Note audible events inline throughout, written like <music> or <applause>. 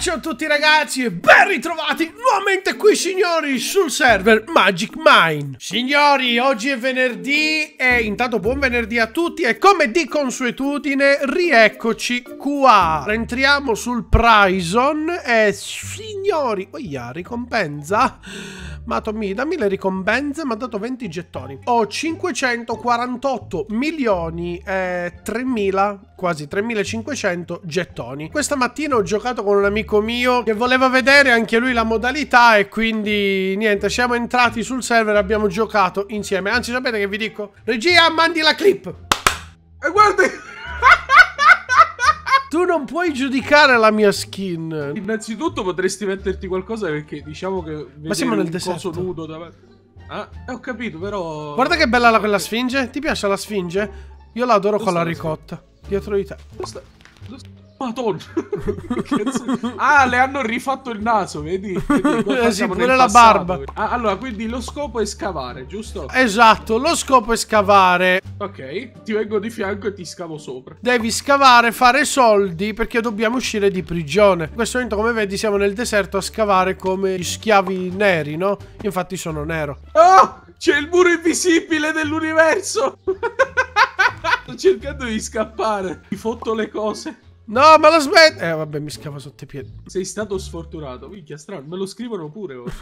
ciao a tutti ragazzi e ben ritrovati nuovamente qui signori sul server Magic Mine Signori oggi è venerdì e intanto buon venerdì a tutti e come di consuetudine rieccoci qua Entriamo sul Prison e signori, oia ricompensa ma Tommy, dammi le ricompense, mi ha dato 20 gettoni. Ho 548 milioni e 3000 quasi 3500 gettoni. Questa mattina ho giocato con un amico mio che voleva vedere anche lui la modalità e quindi niente, siamo entrati sul server e abbiamo giocato insieme. Anzi, sapete che vi dico? Regia, mandi la clip! E guardi... <laughs> Tu non puoi giudicare la mia skin. Innanzitutto potresti metterti qualcosa perché diciamo che... Ma siamo nel deserto. nudo davanti... Ah, eh, ho capito, però. Guarda che bella la, quella sfinge. Ti piace la sfinge? Io la adoro Questo con la ricotta. Dietro di te. Madonna. <laughs> ah, le hanno rifatto il naso, vedi? vedi <laughs> sì, pure la passato. barba. Ah, allora, quindi lo scopo è scavare, giusto? Esatto, lo scopo è scavare. Ok, ti vengo di fianco e ti scavo sopra. Devi scavare, fare soldi, perché dobbiamo uscire di prigione. In questo momento, come vedi, siamo nel deserto a scavare come gli schiavi neri, no? infatti sono nero. Ah! C'è il muro invisibile dell'universo! <laughs> Sto cercando di scappare. Mi fotto le cose. No, ma lo smetti! Eh, vabbè, mi scava sotto i piedi. Sei stato sfortunato. Minchia, strano. Me lo scrivono pure. Oh. <laughs>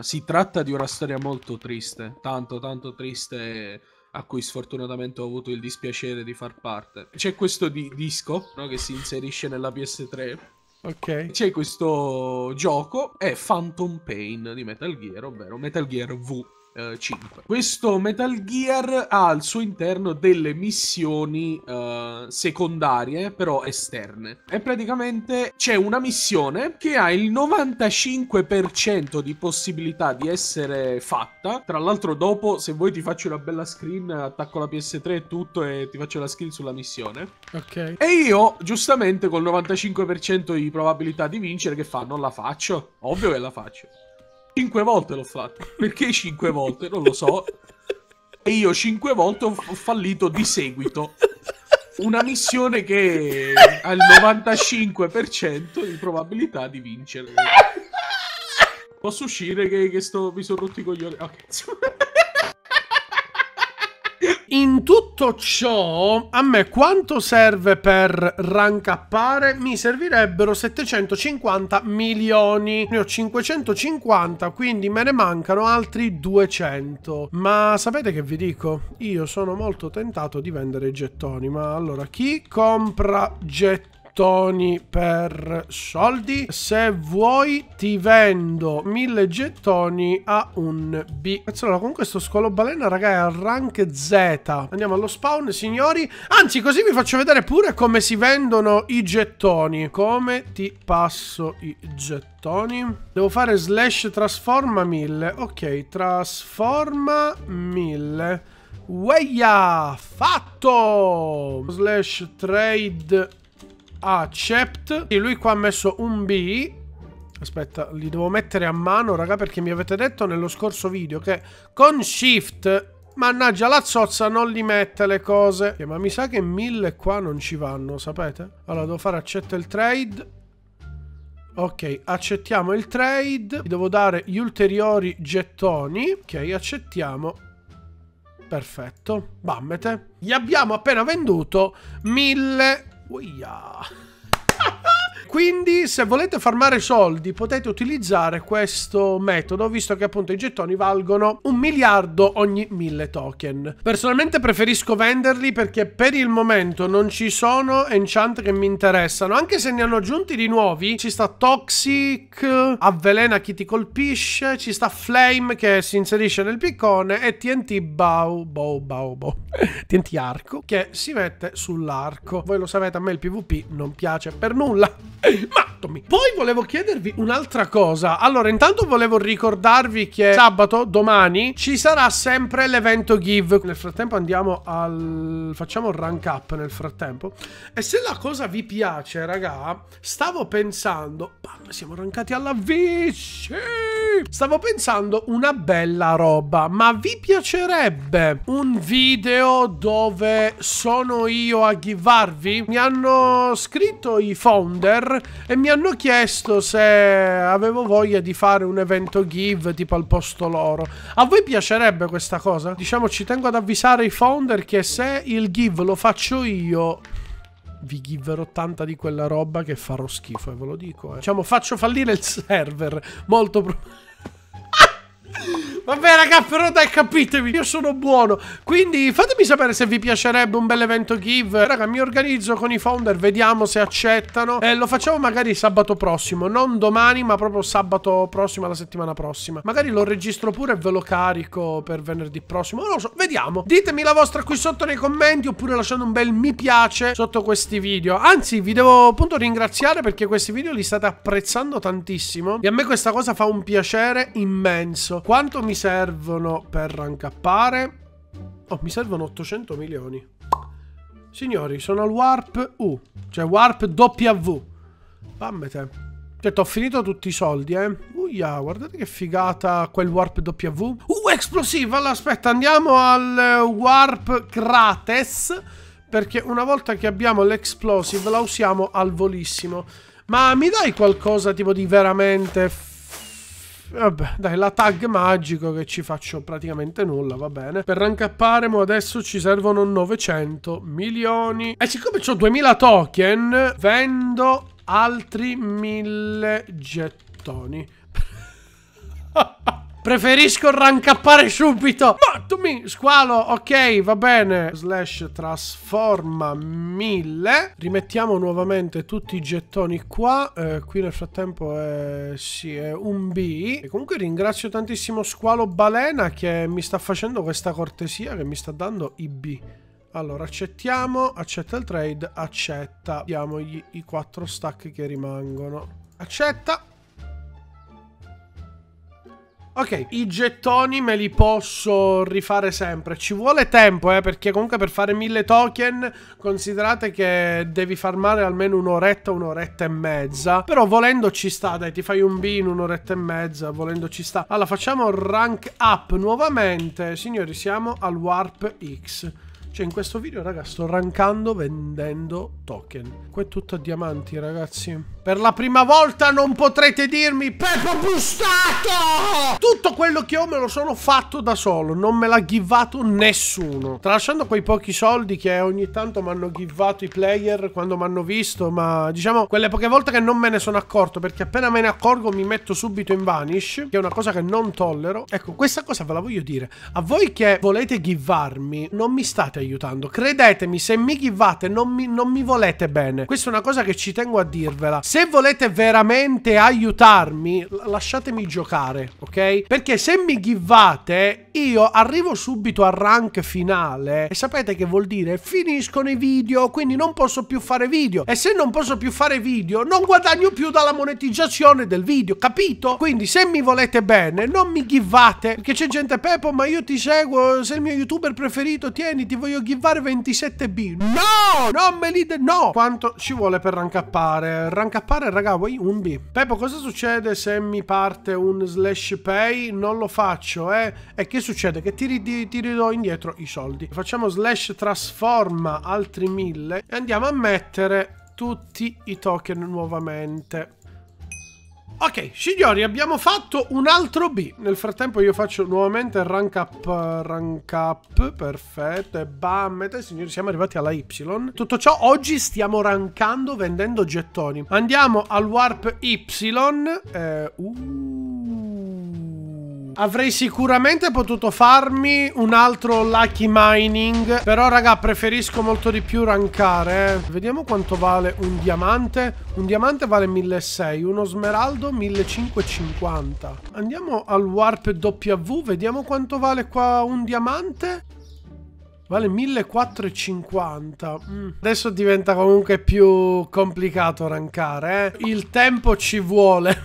si tratta di una storia molto triste. Tanto, tanto triste a cui sfortunatamente ho avuto il dispiacere di far parte. C'è questo di disco no, che si inserisce nella PS3. Ok. C'è questo gioco, è Phantom Pain di Metal Gear, ovvero Metal Gear V eh, 5. Questo Metal Gear ha al suo interno delle missioni eh, secondarie, però esterne. E praticamente c'è una missione che ha il 95% di possibilità di essere fatta. Tra l'altro dopo, se vuoi ti faccio una bella screen, attacco la PS3 e tutto e ti faccio la screen sulla missione. Ok. E io, giustamente, col 95% di probabilità di vincere, che fa? Non la faccio? Ovvio che la faccio. Cinque volte l'ho fatto. Perché cinque volte? Non lo so. E io cinque volte ho fallito di seguito. Una missione che ha il 95% di probabilità di vincere. Posso uscire che, che sto, mi sono rotti i coglioni. Oh, cazzo in tutto ciò, a me quanto serve per rancappare? Mi servirebbero 750 milioni. Ne ho 550, quindi me ne mancano altri 200. Ma sapete che vi dico? Io sono molto tentato di vendere gettoni, ma allora chi compra gettoni? gettoni per soldi. Se vuoi ti vendo 1000 gettoni a un B. Allora, con questo scolo balena, raga, è al rank Z. Andiamo allo spawn, signori. Anzi, così vi faccio vedere pure come si vendono i gettoni. Come ti passo i gettoni. Devo fare slash trasforma 1000. Ok, trasforma 1000. Weia! Fatto! Slash trade accept. e lui qua ha messo un B. Aspetta, li devo mettere a mano, raga, perché mi avete detto nello scorso video che con shift... Mannaggia, la zozza non li mette le cose. Eh, ma mi sa che mille qua non ci vanno, sapete? Allora, devo fare accetta il trade. Ok, accettiamo il trade. Gli devo dare gli ulteriori gettoni. Ok, accettiamo. Perfetto. Bammete. Gli abbiamo appena venduto mille 喂呀！Quindi se volete farmare soldi potete utilizzare questo metodo visto che appunto i gettoni valgono un miliardo ogni mille token. Personalmente preferisco venderli perché per il momento non ci sono enchant che mi interessano anche se ne hanno aggiunti di nuovi. Ci sta Toxic, Avvelena chi ti colpisce, ci sta Flame che si inserisce nel piccone e TNT bau bau bau bau TNT Arco che si mette sull'arco. Voi lo sapete a me il PvP non piace per nulla. Ma atomi. Poi volevo chiedervi un'altra cosa. Allora, intanto volevo ricordarvi che sabato, domani, ci sarà sempre l'evento give. Nel frattempo andiamo al... facciamo il rank up nel frattempo. E se la cosa vi piace, raga, stavo pensando... Bam, siamo rankati alla vici! Stavo pensando una bella roba, ma vi piacerebbe un video dove sono io a givarvi? Mi hanno scritto i founder e mi mi hanno chiesto se avevo voglia di fare un evento give tipo al posto loro. A voi piacerebbe questa cosa? Diciamo ci tengo ad avvisare i founder che se il give lo faccio io vi giverò tanta di quella roba che farò schifo, e ve lo dico. Eh. Diciamo, faccio fallire il server, molto probabilmente. <laughs> Vabbè raga però dai capitevi Io sono buono Quindi fatemi sapere se vi piacerebbe un bel evento give Raga mi organizzo con i founder Vediamo se accettano E eh, lo facciamo magari sabato prossimo Non domani ma proprio sabato prossimo La settimana prossima Magari lo registro pure e ve lo carico per venerdì prossimo Non lo so vediamo Ditemi la vostra qui sotto nei commenti Oppure lasciando un bel mi piace sotto questi video Anzi vi devo appunto ringraziare Perché questi video li state apprezzando tantissimo E a me questa cosa fa un piacere immenso Quanto mi servono per rankappare? Oh, mi servono 800 milioni. Signori, sono al warp U, cioè warp W. Vamme te. Certo, ho finito tutti i soldi, eh. Uia, guardate che figata quel warp W. Uh, esplosiva! Allora, aspetta, andiamo al warp Crates. Perché una volta che abbiamo l'explosive la usiamo al volissimo. Ma mi dai qualcosa tipo di veramente Vabbè, dai, la tag magico che ci faccio praticamente nulla, va bene. Per rankappare, mo adesso ci servono 900 milioni. E siccome ho 2000 token, vendo altri 1000 gettoni. Preferisco rancappare subito. Ma tu mi squalo, ok, va bene. Slash trasforma 1000. Rimettiamo nuovamente tutti i gettoni qua. Eh, qui nel frattempo è, sì, è un B. E comunque ringrazio tantissimo squalo balena che mi sta facendo questa cortesia, che mi sta dando i B. Allora, accettiamo, accetta il trade, accetta. Diamogli i quattro stack che rimangono. Accetta. Ok, i gettoni me li posso rifare sempre. Ci vuole tempo, eh, perché comunque per fare mille token considerate che devi farmare almeno un'oretta, un'oretta e mezza. Però volendo ci sta, dai, ti fai un B in un'oretta e mezza, volendo ci sta. Allora, facciamo rank up nuovamente. Signori, siamo al Warp X. Cioè in questo video raga sto rankando vendendo token. Qua è tutto a diamanti ragazzi. Per la prima volta non potrete dirmi Peppo Bustato! Tutto quello che ho me lo sono fatto da solo. Non me l'ha givato nessuno. Tralasciando quei pochi soldi che ogni tanto mi hanno givato i player quando mi hanno visto. Ma diciamo quelle poche volte che non me ne sono accorto. Perché appena me ne accorgo mi metto subito in vanish. Che è una cosa che non tollero. Ecco questa cosa ve la voglio dire. A voi che volete givarmi non mi state aiutando aiutando. Credetemi, se mi givate, non mi, non mi volete bene. Questa è una cosa che ci tengo a dirvela. Se volete veramente aiutarmi, lasciatemi giocare, ok? Perché se mi givate, io arrivo subito al rank finale e sapete che vuol dire finiscono i video, quindi non posso più fare video. E se non posso più fare video, non guadagno più dalla monetizzazione del video, capito? Quindi se mi volete bene, non mi givate. Perché c'è gente, Pepo, ma io ti seguo, sei il mio youtuber preferito, tieni, ti voglio voglio givare 27B. No! Non me li... No! Quanto ci vuole per rankappare? Rankappare, raga, vuoi un B. Peppo, cosa succede se mi parte un slash pay? Non lo faccio, eh? E che succede? Che ti, ti, ti ridò indietro i soldi. Facciamo slash trasforma altri 1000 e andiamo a mettere tutti i token nuovamente. Ok, signori, abbiamo fatto un altro B. Nel frattempo io faccio nuovamente rank up, rank up, perfetto, e bam, e te, signori, siamo arrivati alla Y. Tutto ciò, oggi stiamo rankando vendendo gettoni. Andiamo al warp Y. Eh, uh Avrei sicuramente potuto farmi un altro lucky mining. Però, raga, preferisco molto di più rankare. Eh. Vediamo quanto vale un diamante. Un diamante vale 1600. Uno smeraldo 1550. Andiamo al warp W. Vediamo quanto vale qua un diamante. Vale 1450. Mm. Adesso diventa comunque più complicato rankare. Eh? Il tempo ci vuole.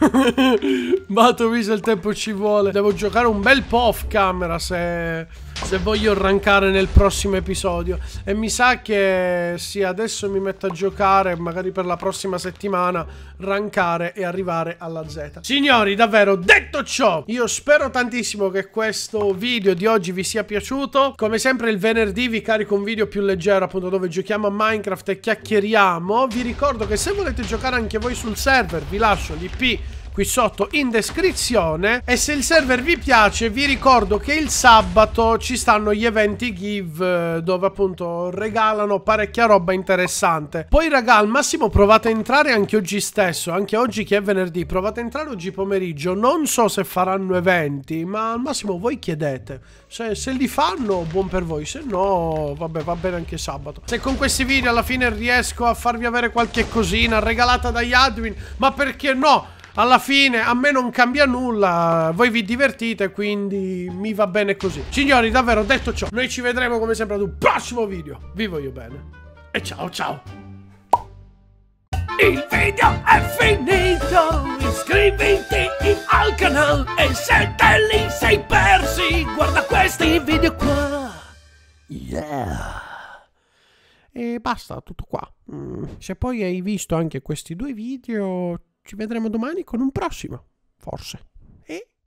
Matoviso <laughs> il tempo ci vuole. Devo giocare un bel po' off camera se, se voglio rankare nel prossimo episodio. E mi sa che sì, adesso mi metto a giocare, magari per la prossima settimana, rankare e arrivare alla Z. Signori, davvero, detto ciò, io spero tantissimo che questo video di oggi vi sia piaciuto. Come sempre il venerdì venerdì vi carico un video più leggero appunto dove giochiamo a Minecraft e chiacchieriamo. Vi ricordo che se volete giocare anche voi sul server vi lascio l'IP qui sotto in descrizione e se il server vi piace vi ricordo che il sabato ci stanno gli eventi give eh, dove appunto regalano parecchia roba interessante. Poi raga al massimo provate a entrare anche oggi stesso, anche oggi che è venerdì, provate a entrare oggi pomeriggio, non so se faranno eventi ma al massimo voi chiedete, se, se li fanno buon per voi, se no vabbè va bene anche sabato. Se con questi video alla fine riesco a farvi avere qualche cosina regalata dagli admin, ma perché no? alla fine a me non cambia nulla, voi vi divertite, quindi mi va bene così. Signori, davvero, detto ciò, noi ci vedremo come sempre ad un prossimo video. Vi voglio bene. E ciao, ciao. Il video è finito, iscriviti al canale e se te li sei persi, guarda questi video qua. Yeah. E basta, tutto qua. Mm. Se poi hai visto anche questi due video ci vedremo domani con un prossimo, forse.